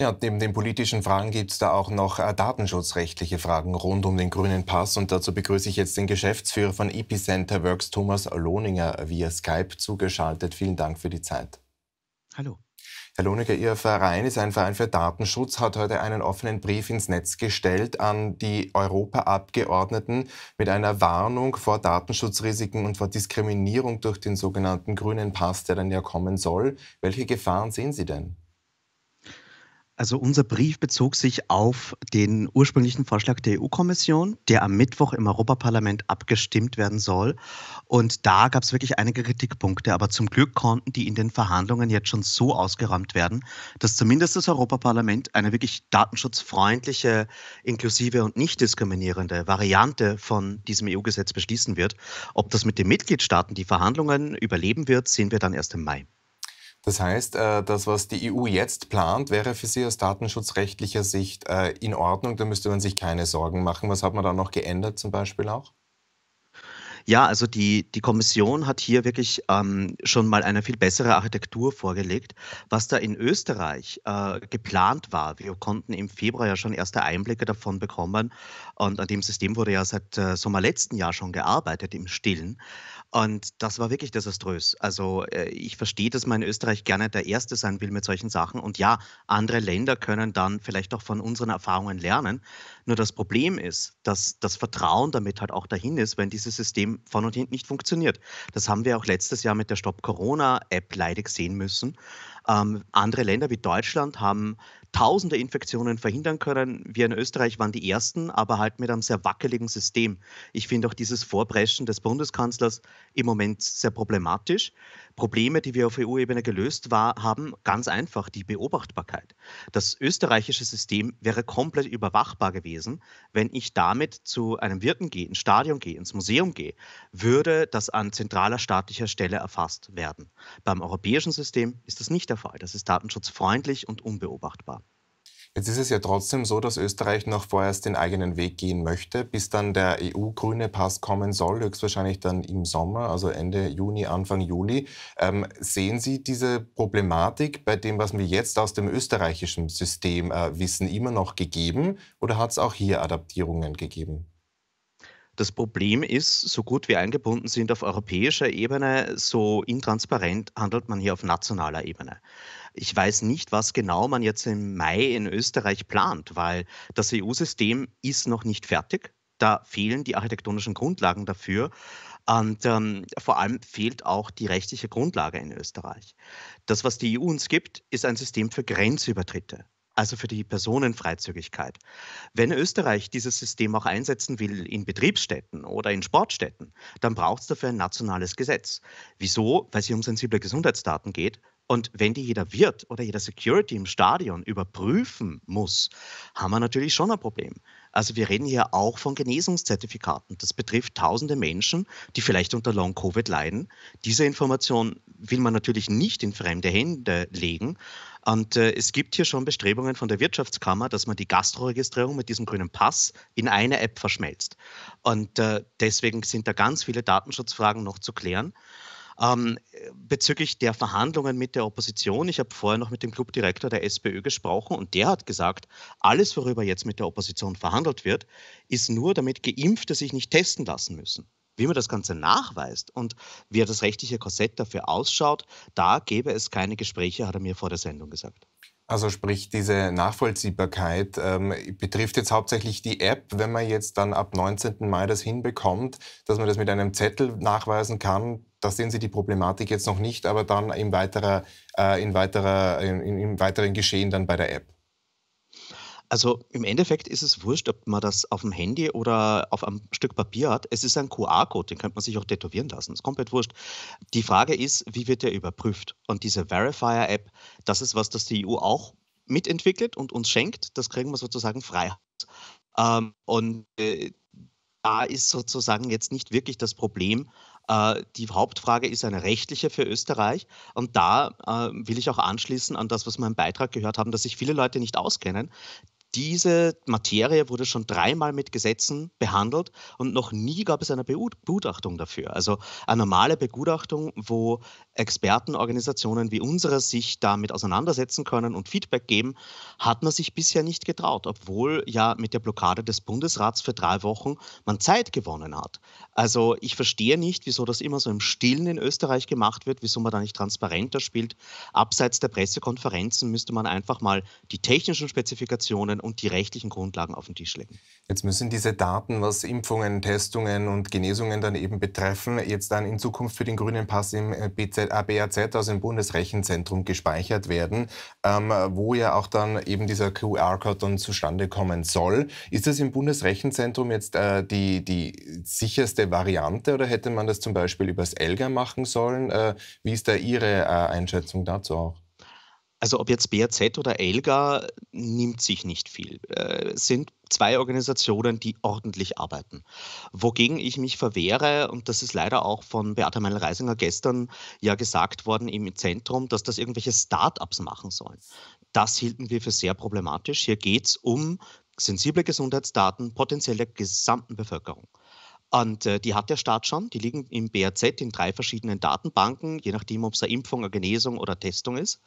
Ja, neben den politischen Fragen gibt es da auch noch äh, datenschutzrechtliche Fragen rund um den grünen Pass. Und dazu begrüße ich jetzt den Geschäftsführer von Epicenter Works, Thomas Lohninger, via Skype zugeschaltet. Vielen Dank für die Zeit. Hallo. Herr Lohninger, Ihr Verein ist ein Verein für Datenschutz, hat heute einen offenen Brief ins Netz gestellt an die Europaabgeordneten mit einer Warnung vor Datenschutzrisiken und vor Diskriminierung durch den sogenannten grünen Pass, der dann ja kommen soll. Welche Gefahren sehen Sie denn? Also unser Brief bezog sich auf den ursprünglichen Vorschlag der EU-Kommission, der am Mittwoch im Europaparlament abgestimmt werden soll. Und da gab es wirklich einige Kritikpunkte, aber zum Glück konnten die in den Verhandlungen jetzt schon so ausgeräumt werden, dass zumindest das Europaparlament eine wirklich datenschutzfreundliche, inklusive und nicht diskriminierende Variante von diesem EU-Gesetz beschließen wird. Ob das mit den Mitgliedstaaten die Verhandlungen überleben wird, sehen wir dann erst im Mai. Das heißt, äh, das, was die EU jetzt plant, wäre für Sie aus datenschutzrechtlicher Sicht äh, in Ordnung. Da müsste man sich keine Sorgen machen. Was hat man da noch geändert zum Beispiel auch? Ja, also die, die Kommission hat hier wirklich ähm, schon mal eine viel bessere Architektur vorgelegt. Was da in Österreich äh, geplant war, wir konnten im Februar ja schon erste Einblicke davon bekommen und an dem System wurde ja seit äh, Sommer letzten Jahr schon gearbeitet im Stillen. Und das war wirklich desaströs. Also äh, ich verstehe, dass man in Österreich gerne der Erste sein will mit solchen Sachen. Und ja, andere Länder können dann vielleicht auch von unseren Erfahrungen lernen. Nur das Problem ist, dass das Vertrauen damit halt auch dahin ist, wenn dieses System von und hinten nicht funktioniert. Das haben wir auch letztes Jahr mit der Stop Corona-App leidig sehen müssen. Ähm, andere Länder wie Deutschland haben tausende Infektionen verhindern können. Wir in Österreich waren die Ersten, aber halt mit einem sehr wackeligen System. Ich finde auch dieses Vorpreschen des Bundeskanzlers im Moment sehr problematisch. Probleme, die wir auf EU-Ebene gelöst war, haben, ganz einfach die Beobachtbarkeit. Das österreichische System wäre komplett überwachbar gewesen, wenn ich damit zu einem Wirten gehe, ins Stadion gehe, ins Museum gehe, würde das an zentraler staatlicher Stelle erfasst werden. Beim europäischen System ist das nicht der Fall. Das ist datenschutzfreundlich und unbeobachtbar. Jetzt ist es ja trotzdem so, dass Österreich noch vorerst den eigenen Weg gehen möchte, bis dann der EU-grüne Pass kommen soll, höchstwahrscheinlich dann im Sommer, also Ende Juni, Anfang Juli. Ähm, sehen Sie diese Problematik bei dem, was wir jetzt aus dem österreichischen System äh, wissen, immer noch gegeben oder hat es auch hier Adaptierungen gegeben? Das Problem ist, so gut wir eingebunden sind auf europäischer Ebene, so intransparent handelt man hier auf nationaler Ebene. Ich weiß nicht, was genau man jetzt im Mai in Österreich plant, weil das EU-System ist noch nicht fertig. Da fehlen die architektonischen Grundlagen dafür. Und ähm, vor allem fehlt auch die rechtliche Grundlage in Österreich. Das, was die EU uns gibt, ist ein System für Grenzübertritte also für die Personenfreizügigkeit. Wenn Österreich dieses System auch einsetzen will in Betriebsstätten oder in Sportstätten, dann braucht es dafür ein nationales Gesetz. Wieso? Weil es hier um sensible Gesundheitsdaten geht und wenn die jeder Wirt oder jeder Security im Stadion überprüfen muss, haben wir natürlich schon ein Problem. Also wir reden hier auch von Genesungszertifikaten. Das betrifft tausende Menschen, die vielleicht unter Long-Covid leiden. Diese Information will man natürlich nicht in fremde Hände legen. Und äh, es gibt hier schon Bestrebungen von der Wirtschaftskammer, dass man die Gastroregistrierung mit diesem grünen Pass in eine App verschmelzt. Und äh, deswegen sind da ganz viele Datenschutzfragen noch zu klären. Ähm, bezüglich der Verhandlungen mit der Opposition, ich habe vorher noch mit dem Clubdirektor der SPÖ gesprochen und der hat gesagt, alles, worüber jetzt mit der Opposition verhandelt wird, ist nur, damit Geimpfte sich nicht testen lassen müssen. Wie man das Ganze nachweist und wie das rechtliche Korsett dafür ausschaut, da gäbe es keine Gespräche, hat er mir vor der Sendung gesagt. Also sprich, diese Nachvollziehbarkeit ähm, betrifft jetzt hauptsächlich die App. Wenn man jetzt dann ab 19. Mai das hinbekommt, dass man das mit einem Zettel nachweisen kann, da sehen Sie die Problematik jetzt noch nicht, aber dann im, weiterer, äh, in weiterer, in, in, im weiteren Geschehen dann bei der App. Also im Endeffekt ist es wurscht, ob man das auf dem Handy oder auf einem Stück Papier hat. Es ist ein QR-Code, den könnte man sich auch tätowieren lassen. Das ist komplett wurscht. Die Frage ist, wie wird der überprüft? Und diese Verifier-App, das ist was, das die EU auch mitentwickelt und uns schenkt. Das kriegen wir sozusagen frei. Ähm, und äh, da ist sozusagen jetzt nicht wirklich das Problem, äh, die Hauptfrage ist eine rechtliche für Österreich. Und da äh, will ich auch anschließen an das, was wir im Beitrag gehört haben, dass sich viele Leute nicht auskennen diese Materie wurde schon dreimal mit Gesetzen behandelt und noch nie gab es eine Begutachtung dafür. Also eine normale Begutachtung, wo Expertenorganisationen wie unsere sich damit auseinandersetzen können und Feedback geben, hat man sich bisher nicht getraut, obwohl ja mit der Blockade des Bundesrats für drei Wochen man Zeit gewonnen hat. Also ich verstehe nicht, wieso das immer so im Stillen in Österreich gemacht wird, wieso man da nicht transparenter spielt. Abseits der Pressekonferenzen müsste man einfach mal die technischen Spezifikationen und die rechtlichen Grundlagen auf den Tisch legen. Jetzt müssen diese Daten, was Impfungen, Testungen und Genesungen dann eben betreffen, jetzt dann in Zukunft für den grünen Pass im äh, BZ, äh, BAZ, also im Bundesrechenzentrum, gespeichert werden, ähm, wo ja auch dann eben dieser QR-Code dann zustande kommen soll. Ist das im Bundesrechenzentrum jetzt äh, die, die sicherste Variante oder hätte man das zum Beispiel übers ELGA machen sollen? Äh, wie ist da Ihre äh, Einschätzung dazu auch? Also ob jetzt BRZ oder Elga nimmt sich nicht viel. Es äh, sind zwei Organisationen, die ordentlich arbeiten. Wogegen ich mich verwehre, und das ist leider auch von Beata Meil reisinger gestern ja gesagt worden im Zentrum, dass das irgendwelche Start-ups machen sollen. Das hielten wir für sehr problematisch. Hier geht es um sensible Gesundheitsdaten potenziell der gesamten Bevölkerung. Und äh, die hat der Staat schon. Die liegen im BRZ in drei verschiedenen Datenbanken, je nachdem, ob es eine Impfung, eine Genesung oder Testung ist.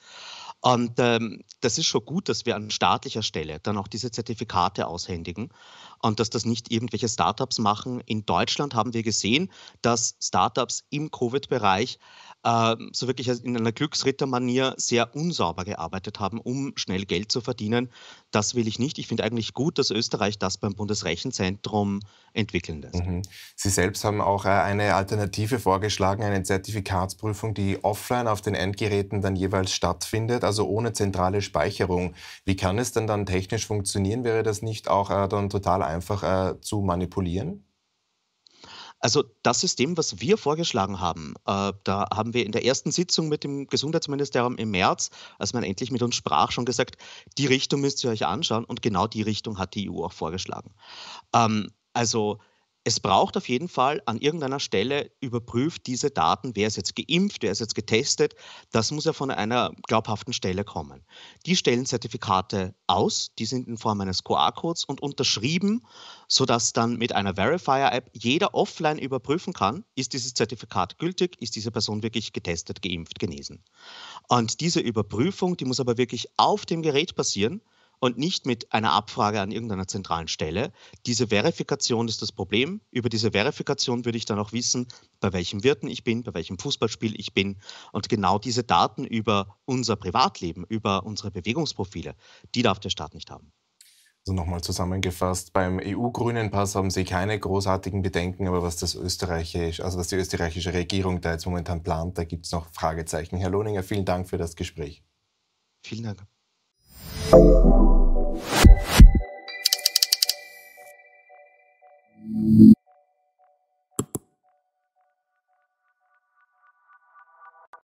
Und ähm, das ist schon gut, dass wir an staatlicher Stelle dann auch diese Zertifikate aushändigen und dass das nicht irgendwelche Startups machen. In Deutschland haben wir gesehen, dass Startups im Covid-Bereich äh, so wirklich in einer Glücksrittermanier sehr unsauber gearbeitet haben, um schnell Geld zu verdienen, das will ich nicht. Ich finde eigentlich gut, dass Österreich das beim Bundesrechenzentrum entwickeln lässt. Mhm. Sie selbst haben auch äh, eine Alternative vorgeschlagen, eine Zertifikatsprüfung, die offline auf den Endgeräten dann jeweils stattfindet, also ohne zentrale Speicherung. Wie kann es denn dann technisch funktionieren? Wäre das nicht auch äh, dann total einfach äh, zu manipulieren? Also das System, was wir vorgeschlagen haben, äh, da haben wir in der ersten Sitzung mit dem Gesundheitsministerium im März, als man endlich mit uns sprach, schon gesagt, die Richtung müsst ihr euch anschauen und genau die Richtung hat die EU auch vorgeschlagen. Ähm, also es braucht auf jeden Fall an irgendeiner Stelle überprüft diese Daten, wer ist jetzt geimpft, wer ist jetzt getestet. Das muss ja von einer glaubhaften Stelle kommen. Die stellen Zertifikate aus, die sind in Form eines QR-Codes und unterschrieben, sodass dann mit einer Verifier-App jeder offline überprüfen kann, ist dieses Zertifikat gültig, ist diese Person wirklich getestet, geimpft, genesen. Und diese Überprüfung, die muss aber wirklich auf dem Gerät passieren und nicht mit einer Abfrage an irgendeiner zentralen Stelle. Diese Verifikation ist das Problem. Über diese Verifikation würde ich dann auch wissen, bei welchem Wirten ich bin, bei welchem Fußballspiel ich bin. Und genau diese Daten über unser Privatleben, über unsere Bewegungsprofile, die darf der Staat nicht haben. Also nochmal zusammengefasst, beim EU-Grünen Pass haben Sie keine großartigen Bedenken, aber was das österreichische, also was die österreichische Regierung da jetzt momentan plant, da gibt es noch Fragezeichen. Herr Lohninger, vielen Dank für das Gespräch. Vielen Dank. Thank you.